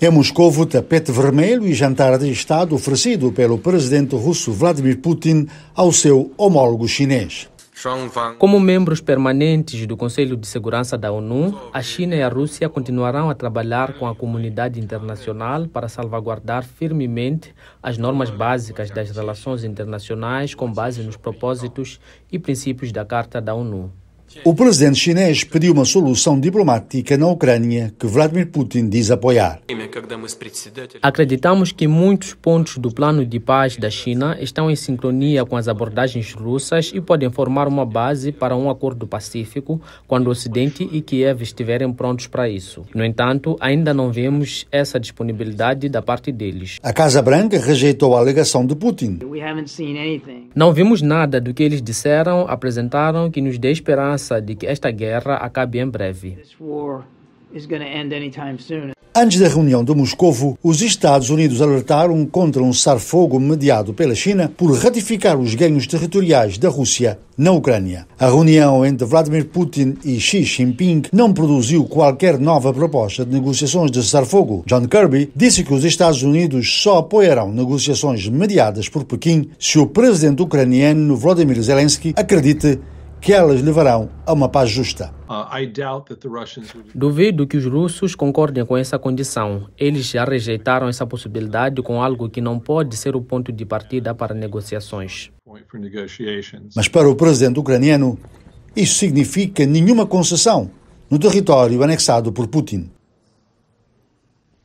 Em Moscou, o tapete vermelho e jantar de Estado oferecido pelo presidente russo Vladimir Putin ao seu homólogo chinês. Como membros permanentes do Conselho de Segurança da ONU, a China e a Rússia continuarão a trabalhar com a comunidade internacional para salvaguardar firmemente as normas básicas das relações internacionais com base nos propósitos e princípios da Carta da ONU. O presidente chinês pediu uma solução diplomática na Ucrânia que Vladimir Putin diz apoiar. Acreditamos que muitos pontos do plano de paz da China estão em sincronia com as abordagens russas e podem formar uma base para um acordo pacífico quando o Ocidente e Kiev estiverem prontos para isso. No entanto, ainda não vemos essa disponibilidade da parte deles. A Casa Branca rejeitou a alegação de Putin. Não vimos nada do que eles disseram, apresentaram, que nos dê esperança de que esta guerra acabe em breve is going to end anytime soon. Antes da reunião de Moscovo, os Estados Unidos alertaram contra um sarfogo mediado pela China por ratificar os ganhos territoriais da Rússia na Ucrânia. A reunião entre Vladimir Putin e Xi Jinping não produziu qualquer nova proposta de negociações de sarfogo. John Kirby disse que os Estados Unidos só apoiarão negociações mediadas por Pequim se o presidente ucraniano Vladimir Zelensky acredite que elas levarão a uma paz justa. Uh, Duvido que os russos concordem com essa condição. Eles já rejeitaram essa possibilidade com algo que não pode ser o ponto de partida para negociações. Mas para o presidente ucraniano, isso significa nenhuma concessão no território anexado por Putin.